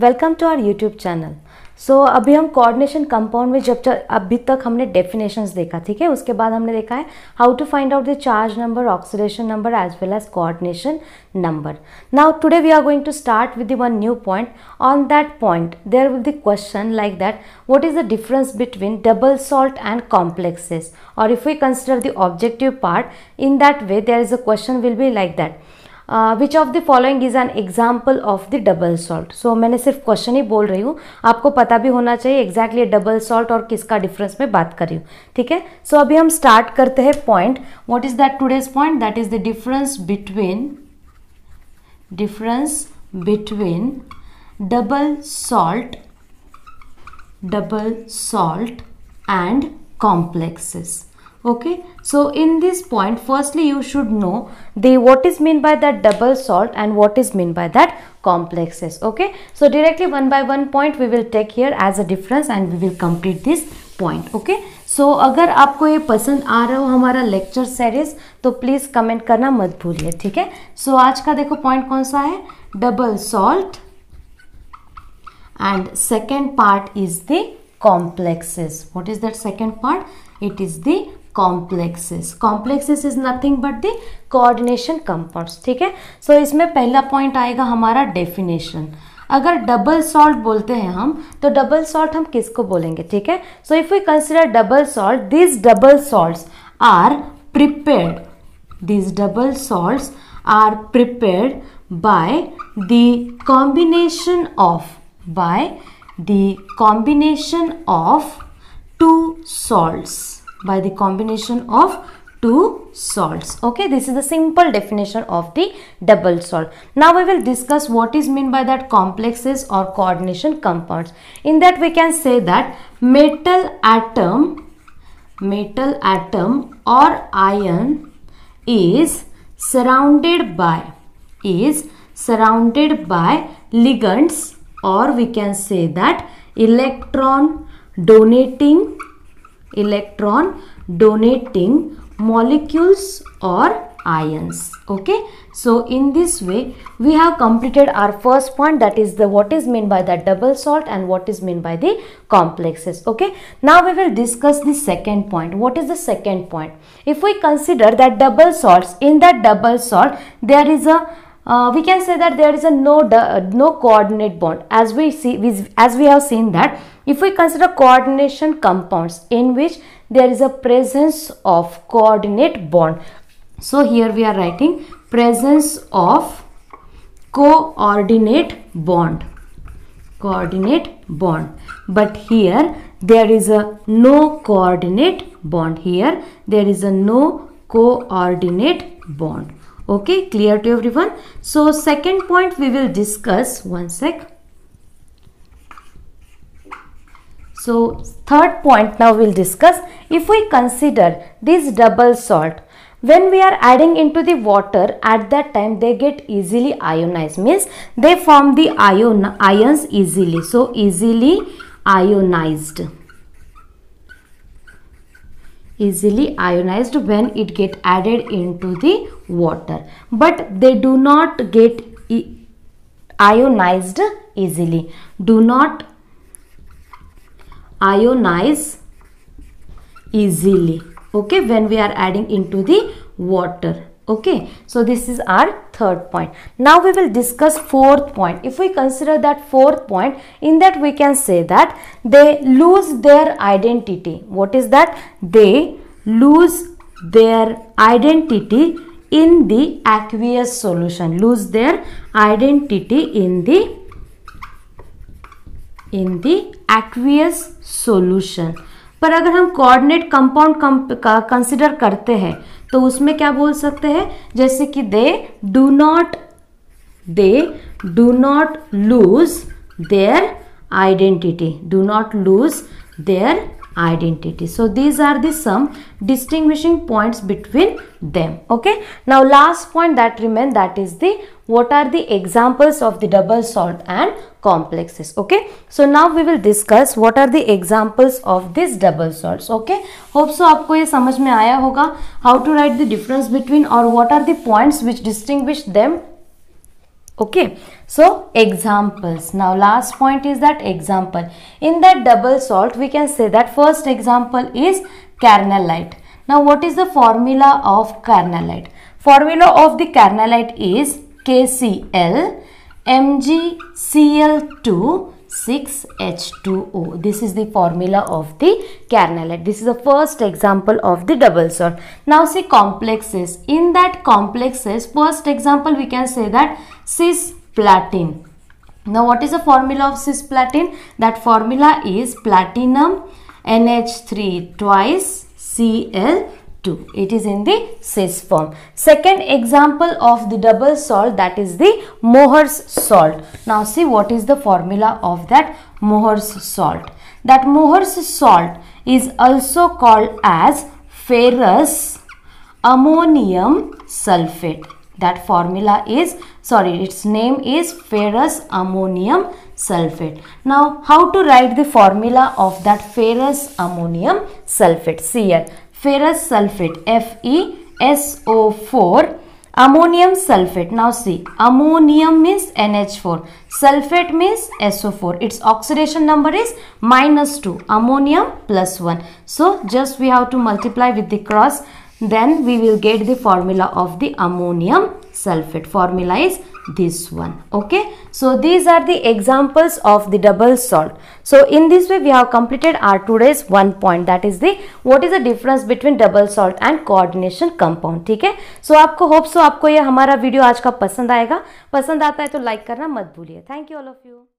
Welcome to our YouTube channel so अभी हम coordination compound में जब अभी तक हमने डेफिनेशंस देखा ठीक है उसके बाद हमने देखा है how to find out the charge number oxidation number as well as coordination number now today we are going to start with one new point on that point there will the question like that what is the difference between double salt and complexes और if you consider the objective part in that way there is a question will be like that which of the following is an example of the double salt so मैंने सिर्फ question ही बोल रही हूँ आपको पता भी होना चाहिए एग्जैक्टली exactly डबल सॉल्ट और किसका डिफरेंस में बात कर रही हूँ ठीक है सो अभी हम स्टार्ट करते हैं point what is that today's point that is the difference between difference between double salt double salt and complexes okay so in this point firstly you should know the what is mean by that double salt and what is mean by that complexes okay so directly one by one point we will take here as a difference and we will complete this point okay so अगर आपको ये पसंद आ रहा हो हमारा lecture series तो please comment करना मत भूलिए ठीक है सो so, आज का देखो पॉइंट कौन सा है double salt and second part is the complexes what is that second part it is the complexes complexes is nothing but the coordination compounds ठीक है सो so, इसमें पहला पॉइंट आएगा हमारा डेफिनेशन अगर डबल सॉल्ट बोलते हैं हम तो डबल सॉल्ट हम किसको बोलेंगे ठीक है so if we consider double salt this double salt are prepared this double salt are prepared by the combination of by the combination of two salts by the combination of two salts okay this is the simple definition of the double salt now we will discuss what is meant by that complexes or coordination compounds in that we can say that metal atom metal atom or ion is surrounded by is surrounded by ligands or we can say that electron donating electron donating molecules or ions okay so in this way we have completed our first point that is the what is meant by the double salt and what is meant by the complexes okay now we will discuss the second point what is the second point if we consider that double salts in that double salt there is a uh, we can say that there is a no uh, no coordinate bond as we see as we have seen that if we consider coordination compounds in which there is a presence of coordinate bond so here we are writing presence of coordinate bond coordinate bond but here there is a no coordinate bond here there is a no coordinate bond okay clear to everyone so second point we will discuss one sec so third point now we'll discuss if we consider this double salt when we are adding into the water at that time they get easily ionized means they form the ion ions easily so easily ionized easily ionized when it get added into the water but they do not get ionized easily do not ionize easily okay when we are adding into the water okay so this is our third point now we will discuss fourth point if we consider that fourth point in that we can say that they lose their identity what is that they lose their identity in the aqueous solution lose their identity in the in the aqueous solution पर अगर हम coordinate compound consider करते हैं तो उसमें क्या बोल सकते हैं जैसे कि they do not they do not lose their identity do not lose their identity. So these are the some distinguishing points between them. Okay. Now last point that remain that is the what are the examples of the double salt and complexes. Okay. So now we will discuss what are the examples of this double salts. Okay. Hope so aapko ye samajh mein aaya hoga how to write the difference between or what are the points which distinguish them. Okay. So examples. Now last point is that example. In that double salt we can say that first example is carnallite. Now what is the formula of carnallite? Formula of the carnallite is KCl MgCl2 6H2O. This is the formula of the carnallite. This is the first example of the double salt. Now see complexes. In that complexes, first example we can say that cis cisplatin. Now what is the formula of cisplatin? That formula is platinum NH3 twice Cl2. It is in the cis form. Second example of the double salt that is the Mohr's salt. Now see what is the formula of that Mohr's salt. That Mohr's salt is also called as ferrous ammonium sulfate that formula is sorry its name is ferrous ammonium sulfate now how to write the formula of that ferrous ammonium sulfate see here ferrous sulfate FeSO4 ammonium sulfate now see ammonium means NH4 sulfate means SO4 its oxidation number is minus 2 ammonium plus 1 so just we have to multiply with the cross then we will get the formula of the ammonium sulfate formula is this one okay so these are the examples of the double salt so in this way we have completed our today's one point that is the what is the difference between double salt and coordination compound theek hai so, aapko hope so, aapko ye hamara video aaj ka pasand aayega pasand aata hai to like karna mat bhuliye thank you all of you